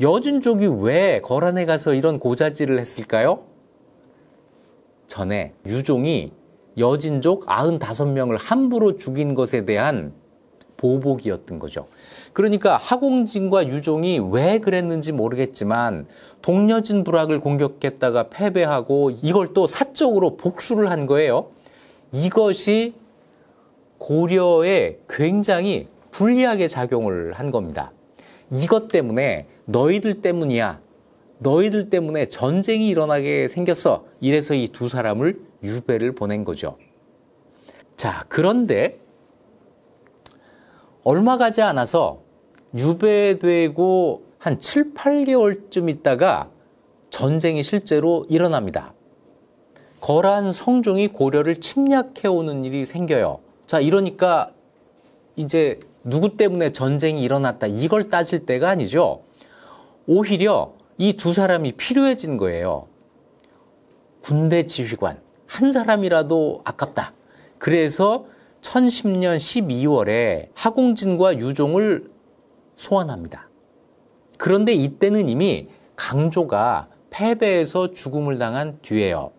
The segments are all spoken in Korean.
여진족이 왜 거란에 가서 이런 고자질을 했을까요? 전에 유종이 여진족 95명을 함부로 죽인 것에 대한 보복이었던 거죠. 그러니까 하공진과 유종이 왜 그랬는지 모르겠지만 동녀진 불악을 공격했다가 패배하고 이걸 또 사적으로 복수를 한 거예요. 이것이 고려에 굉장히 불리하게 작용을 한 겁니다. 이것 때문에 너희들 때문이야. 너희들 때문에 전쟁이 일어나게 생겼어. 이래서 이 두 사람을 유배를 보낸 거죠. 자, 그런데 얼마 가지 않아서 유배되고 한 7, 8개월쯤 있다가 전쟁이 실제로 일어납니다. 거란 성종이 고려를 침략해오는 일이 생겨요. 자, 이러니까 이제 누구 때문에 전쟁이 일어났다 이걸 따질 때가 아니죠. 오히려 이 두 사람이 필요해진 거예요. 군대 지휘관 한 사람이라도 아깝다. 그래서 1010년 12월에 하공진과 유종을 소환합니다. 그런데 이때는 이미 강조가 패배해서 죽음을 당한 뒤에요.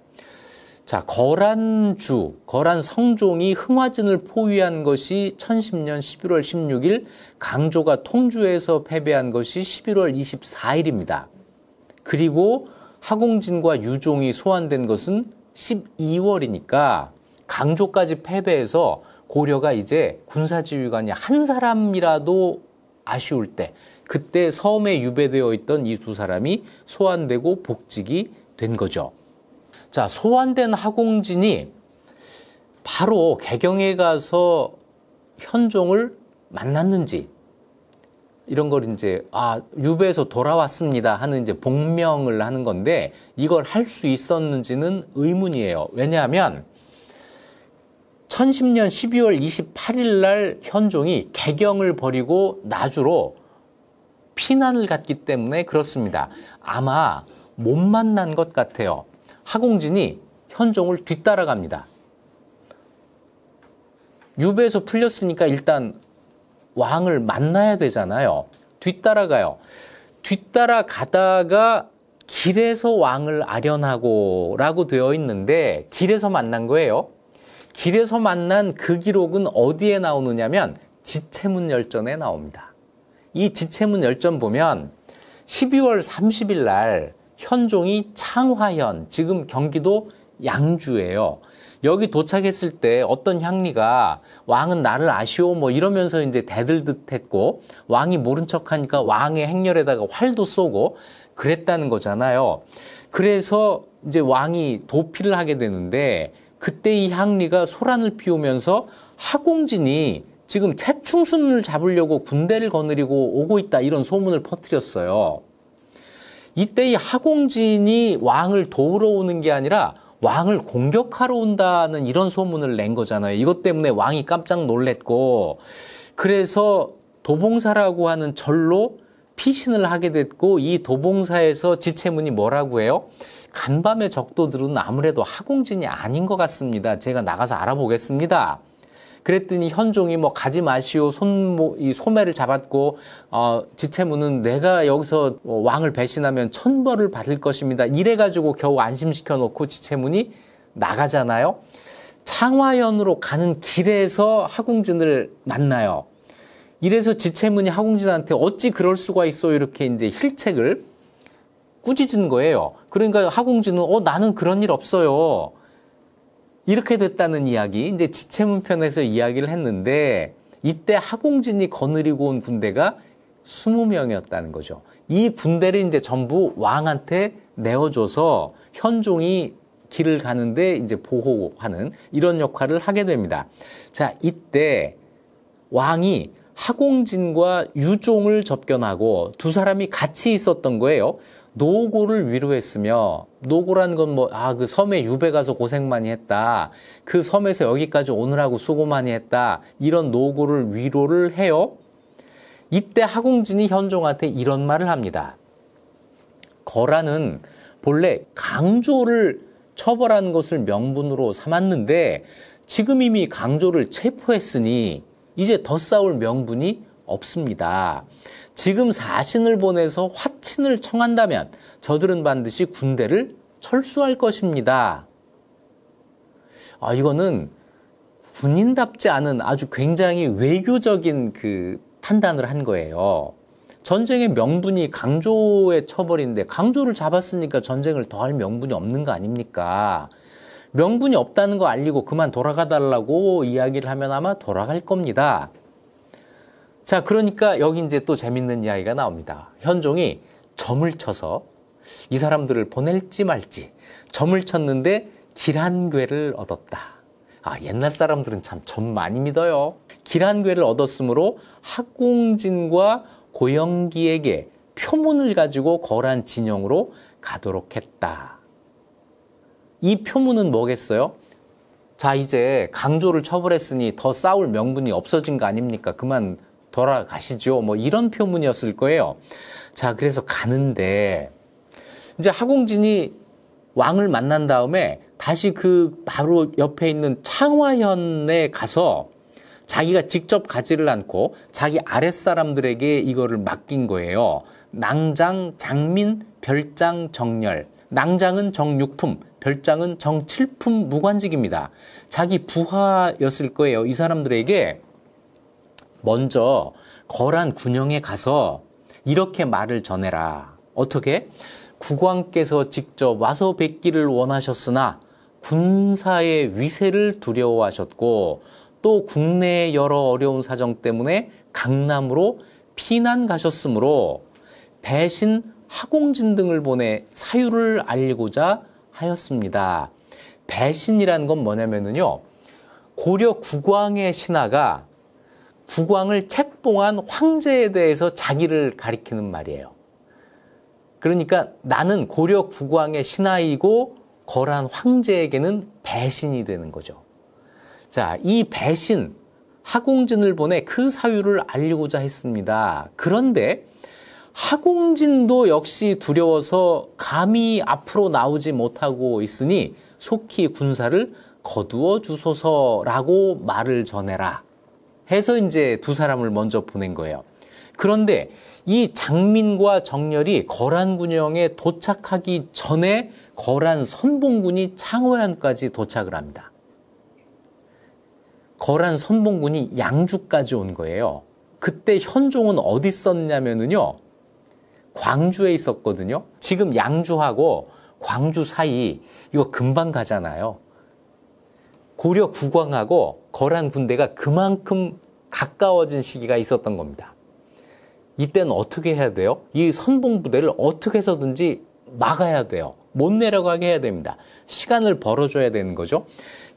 자, 거란주, 거란 성종이 흥화진을 포위한 것이 1010년 11월 16일, 강조가 통주에서 패배한 것이 11월 24일입니다. 그리고 하공진과 유종이 소환된 것은 12월이니까 강조까지 패배해서 고려가 이제 군사지휘관이 한 사람이라도 아쉬울 때, 그때 섬에 유배되어 있던 이 두 사람이 소환되고 복직이 된 거죠. 자, 소환된 하공진이 바로 개경에 가서 현종을 만났는지 이런 걸 이제 아 유배에서 돌아왔습니다 하는 이제 복명을 하는 건데 이걸 할 수 있었는지는 의문이에요. 왜냐하면 1010년 12월 28일 날 현종이 개경을 버리고 나주로 피난을 갔기 때문에 그렇습니다. 아마 못 만난 것 같아요. 하공진이 현종을 뒤따라갑니다. 유배에서 풀렸으니까 일단 왕을 만나야 되잖아요. 뒤따라가요. 뒤따라가다가 길에서 왕을 아련하고 라고 되어 있는데 길에서 만난 거예요. 길에서 만난 그 기록은 어디에 나오느냐면 지체문 열전에 나옵니다. 이 지체문 열전 보면 12월 30일 날 현종이 창화현, 지금 경기도 양주예요. 여기 도착했을 때 어떤 향리가 왕은 나를 아쉬워뭐 이러면서 이제 대들듯 했고 왕이 모른 척 하니까 왕의 행렬에다가 활도 쏘고 그랬다는 거잖아요. 그래서 이제 왕이 도피를 하게 되는데 그때 이 향리가 소란을 피우면서 하공진이 지금 채충순을 잡으려고 군대를 거느리고 오고 있다 이런 소문을 퍼뜨렸어요. 이때 이 하공진이 왕을 도우러 오는 게 아니라 왕을 공격하러 온다는 이런 소문을 낸 거잖아요. 이것 때문에 왕이 깜짝 놀랬고 그래서 도봉사라고 하는 절로 피신을 하게 됐고 이 도봉사에서 지체문이 뭐라고 해요? 간밤의 적도들은 아무래도 하공진이 아닌 것 같습니다. 제가 나가서 알아보겠습니다. 그랬더니 현종이 뭐 가지 마시오 손이 모 소매를 잡았고 어 지체문은 내가 여기서 어, 왕을 배신하면 천벌을 받을 것입니다. 이래 가지고 겨우 안심시켜 놓고 지체문이 나가잖아요. 창화연으로 가는 길에서 하궁진을 만나요. 이래서 지체문이 하궁진한테 어찌 그럴 수가 있어 이렇게 이제 힐책을 꾸짖은 거예요. 그러니까 하궁진은어 나는 그런 일 없어요. 이렇게 됐다는 이야기, 이제 지체문 편에서 이야기를 했는데, 이때 하공진이 거느리고 온 군대가 20명이었다는 거죠. 이 군대를 이제 전부 왕한테 내어줘서 현종이 길을 가는데 이제 보호하는 이런 역할을 하게 됩니다. 자, 이때 왕이 하공진과 유종을 접견하고 두 사람이 같이 있었던 거예요. 노고를 위로했으며 노고라는 건뭐 아 그 섬에 유배 가서 고생 많이 했다 그 섬에서 여기까지 오느라고 수고 많이 했다 이런 노고를 위로를 해요. 이때 하궁진이 현종한테 이런 말을 합니다. 거라는 본래 강조를 처벌하는 것을 명분으로 삼았는데 지금 이미 강조를 체포했으니 이제 더 싸울 명분이 없습니다. 지금 사신을 보내서 화친을 청한다면 저들은 반드시 군대를 철수할 것입니다. 아, 이거는 군인답지 않은 아주 굉장히 외교적인 그 판단을 한 거예요. 전쟁의 명분이 강조의 처벌인데 강조를 잡았으니까 전쟁을 더할 명분이 없는 거 아닙니까? 명분이 없다는 거 알리고 그만 돌아가달라고 이야기를 하면 아마 돌아갈 겁니다. 자, 그러니까 여기 이제 또 재밌는 이야기가 나옵니다. 현종이 점을 쳐서 이 사람들을 보낼지 말지 점을 쳤는데 기란괴를 얻었다. 아, 옛날 사람들은 참 점 많이 믿어요. 기란괴를 얻었으므로 학공진과 고영기에게 표문을 가지고 거란 진영으로 가도록 했다. 이 표문은 뭐겠어요? 자, 이제 강조를 처벌했으니 더 싸울 명분이 없어진 거 아닙니까? 그만 돌아가시죠. 뭐 이런 표문이었을 거예요. 자, 그래서 가는데 이제 하공진이 왕을 만난 다음에 다시 그 바로 옆에 있는 창화현에 가서 자기가 직접 가지를 않고 자기 아랫사람들에게 이거를 맡긴 거예요. 낭장, 장민, 별장, 정렬. 낭장은 정육품, 별장은 정칠품 무관직입니다. 자기 부하였을 거예요. 이 사람들에게 먼저 거란 군영에 가서 이렇게 말을 전해라. 어떻게? 국왕께서 직접 와서 뵙기를 원하셨으나 군사의 위세를 두려워하셨고 또 국내의 여러 어려운 사정 때문에 강남으로 피난 가셨으므로 배신 하공진 등을 보내 사유를 알리고자 하였습니다. 배신이라는 건뭐냐면요 고려 국왕의 신하가 국왕을 책봉한 황제에 대해서 자기를 가리키는 말이에요. 그러니까 나는 고려 국왕의 신하이고 거란 황제에게는 배신이 되는 거죠. 자, 이 배신, 하공진을 보내 그 사유를 알리고자 했습니다. 그런데 하공진도 역시 두려워서 감히 앞으로 나오지 못하고 있으니 속히 군사를 거두어 주소서라고 말을 전해라. 해서 이제 두 사람을 먼저 보낸 거예요. 그런데 이 장민과 정렬이 거란군영에 도착하기 전에 거란 선봉군이 창호현까지 도착을 합니다. 거란 선봉군이 양주까지 온 거예요. 그때 현종은 어디 있었냐면은요. 광주에 있었거든요. 지금 양주하고 광주 사이 이거 금방 가잖아요. 고려 국왕하고 거란 군대가 그만큼 가까워진 시기가 있었던 겁니다. 이때는 어떻게 해야 돼요? 이 선봉 부대를 어떻게 해서든지 막아야 돼요. 못 내려가게 해야 됩니다. 시간을 벌어줘야 되는 거죠.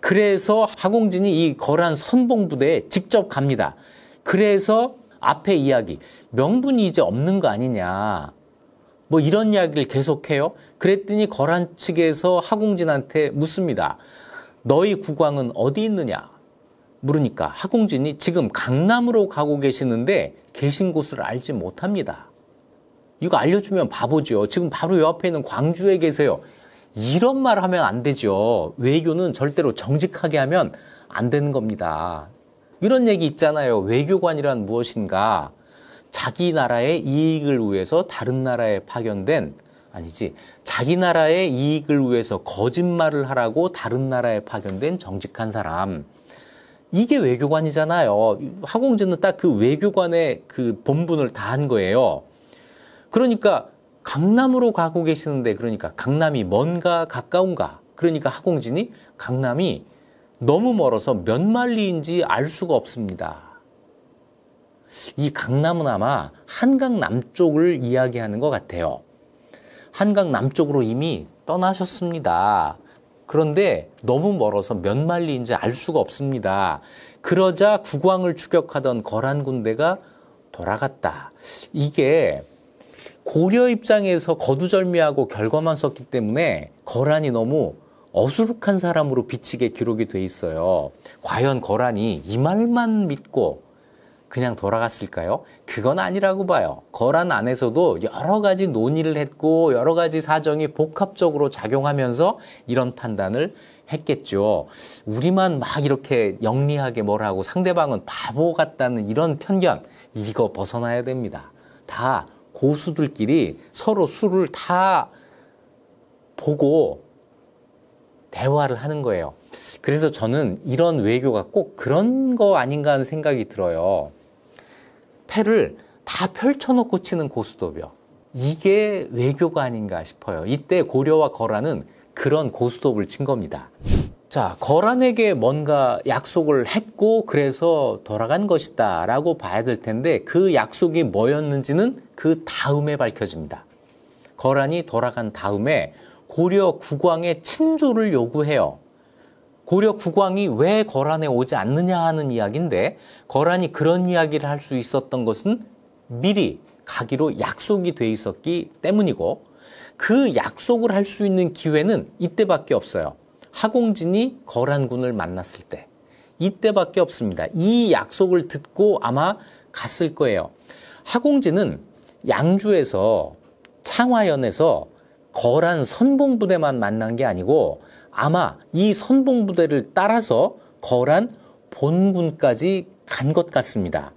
그래서 하공진이 이 거란 선봉 부대에 직접 갑니다. 그래서 앞에 이야기 명분이 이제 없는 거 아니냐. 뭐 이런 이야기를 계속해요. 그랬더니 거란 측에서 하공진한테 묻습니다. 너희 국왕은 어디 있느냐? 물으니까 하공진이 지금 강남으로 가고 계시는데 계신 곳을 알지 못합니다. 이거 알려주면 바보죠. 지금 바로 옆에 있는 광주에 계세요. 이런 말 하면 안 되죠. 외교는 절대로 정직하게 하면 안 되는 겁니다. 이런 얘기 있잖아요. 외교관이란 무엇인가? 자기 나라의 이익을 위해서 다른 나라에 파견된 아니지. 자기 나라의 이익을 위해서 거짓말을 하라고 다른 나라에 파견된 정직한 사람. 이게 외교관이잖아요. 하공진은 딱 그 외교관의 그 본분을 다 한 거예요. 그러니까 강남으로 가고 계시는데 그러니까 강남이 먼가 가까운가. 그러니까 하공진이 강남이 너무 멀어서 몇 마리인지 알 수가 없습니다. 이 강남은 아마 한강 남쪽을 이야기하는 것 같아요. 한강 남쪽으로 이미 떠나셨습니다. 그런데 너무 멀어서 몇 마리인지 알 수가 없습니다. 그러자 국왕을 추격하던 거란 군대가 돌아갔다. 이게 고려 입장에서 거두절미하고 결과만 썼기 때문에 거란이 너무 어수룩한 사람으로 비치게 기록이 돼 있어요. 과연 거란이 이 말만 믿고 그냥 돌아갔을까요? 그건 아니라고 봐요. 거란 안에서도 여러 가지 논의를 했고 여러 가지 사정이 복합적으로 작용하면서 이런 판단을 했겠죠. 우리만 막 이렇게 영리하게 뭐라고 상대방은 바보 같다는 이런 편견 이거 벗어나야 됩니다. 다 고수들끼리 서로 수를 다 보고 대화를 하는 거예요. 그래서 저는 이런 외교가 꼭 그런 거 아닌가 하는 생각이 들어요. 패를 다 펼쳐놓고 치는 고스톱이요. 이게 외교가 아닌가 싶어요. 이때 고려와 거란은 그런 고스톱을 친 겁니다. 자, 거란에게 뭔가 약속을 했고 그래서 돌아간 것이다 라고 봐야 될 텐데 그 약속이 뭐였는지는 그 다음에 밝혀집니다. 거란이 돌아간 다음에 고려 국왕의 친조를 요구해요. 고려 국왕이 왜 거란에 오지 않느냐 하는 이야기인데 거란이 그런 이야기를 할 수 있었던 것은 미리 가기로 약속이 돼 있었기 때문이고 그 약속을 할 수 있는 기회는 이때밖에 없어요. 하공진이 거란군을 만났을 때 이때밖에 없습니다. 이 약속을 듣고 아마 갔을 거예요. 하공진은 양주에서 창화연에서 거란 선봉부대만 만난 게 아니고 아마 이 선봉부대를 따라서 거란 본군까지 간 것 같습니다.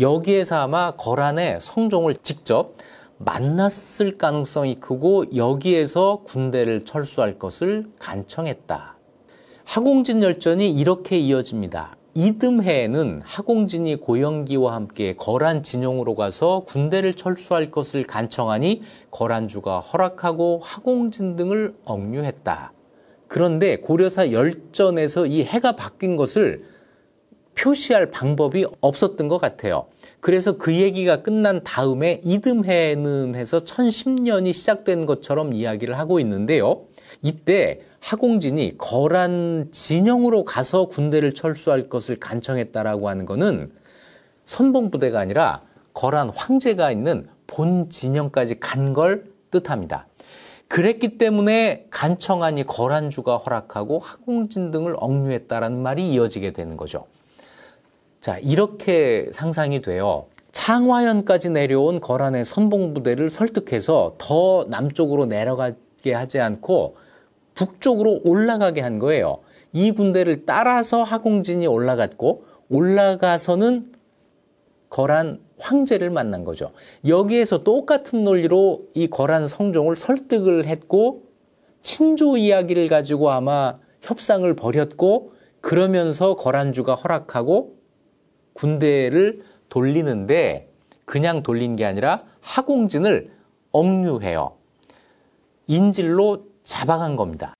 여기에서 아마 거란의 성종을 직접 만났을 가능성이 크고 여기에서 군대를 철수할 것을 간청했다. 하공진 열전이 이렇게 이어집니다. 이듬해에는 하공진이 고영기와 함께 거란 진영으로 가서 군대를 철수할 것을 간청하니 거란주가 허락하고 하공진 등을 억류했다. 그런데 고려사 열전에서 이 해가 바뀐 것을 표시할 방법이 없었던 것 같아요. 그래서 그 얘기가 끝난 다음에 이듬해는 해서 1010년이 시작된 것처럼 이야기를 하고 있는데요. 이때 하공진이 거란 진영으로 가서 군대를 철수할 것을 간청했다라고 하는 것은 선봉부대가 아니라 거란 황제가 있는 본 진영까지 간 걸 뜻합니다. 그랬기 때문에 간청안이 거란주가 허락하고 하공진 등을 억류했다라는 말이 이어지게 되는 거죠. 자, 이렇게 상상이 돼요. 창화현까지 내려온 거란의 선봉부대를 설득해서 더 남쪽으로 내려가게 하지 않고 북쪽으로 올라가게 한 거예요. 이 군대를 따라서 하공진이 올라갔고 올라가서는 거란 황제를 만난 거죠. 여기에서 똑같은 논리로 이 거란 성종을 설득을 했고 신조 이야기를 가지고 아마 협상을 벌였고 그러면서 거란주가 허락하고 군대를 돌리는데 그냥 돌린 게 아니라 하공진을 억류해요. 인질로 잡아간 겁니다.